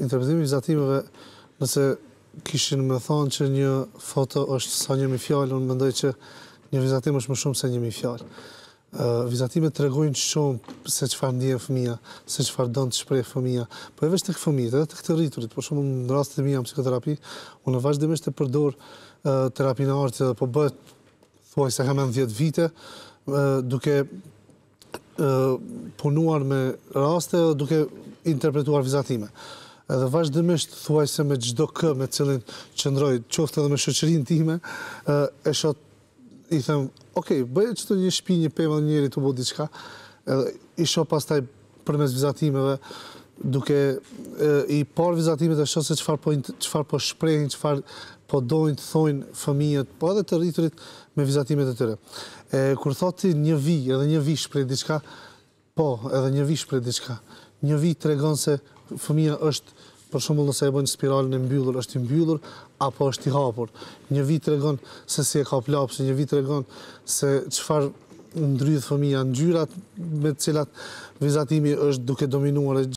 interpretimi i zatimeve, nëse kishin me thonë që një foto është sa njëmi fjallë, unë mendoj që një vizatim është më shumë se njëmi fjallë. Vizatimet të regojnë shumë se që farë ndje e fëmija, se që farë dëndë të shprejë fëmija, po e vështë të këtë të edhe të këtë rriturit, po shumë në rastë të mija më psikoterapi, unë vazhdimisht të përdor terapinë artë, po bëhet, thuaj se kam e 10 vite, duke punuar me raste, duke interpretuar vizatime. Edhe vazhdimisht thuaj se me gjdo kë me cilin qëndroj, qoftë edhe me shëqërin time, e shot i thëmë, okej, bëjë që të një shpi, një pema një njëri të bu diqka, edhe i shot pas taj përmes vizatimeve, duke i par vizatimet e shot se qëfar po, po shprejnë, qëfar po dojnë të thojnë fëmijët, po edhe të rriturit me vizatimet e tëre. E, kur thoti një vi, edhe një vi shprejnë diqka, po, edhe një vi shprej diqka, një vit të regon se fëmija është, për shumëll nëse e bënjë spiralën e mbyllur, është i mbyllur, apo është i hapur. Një vit të regon se si e ka plapsi, një vit të regon se qëfar ndrydhë fëmija në gjyrat me cilat vizatimi është duke dominuar e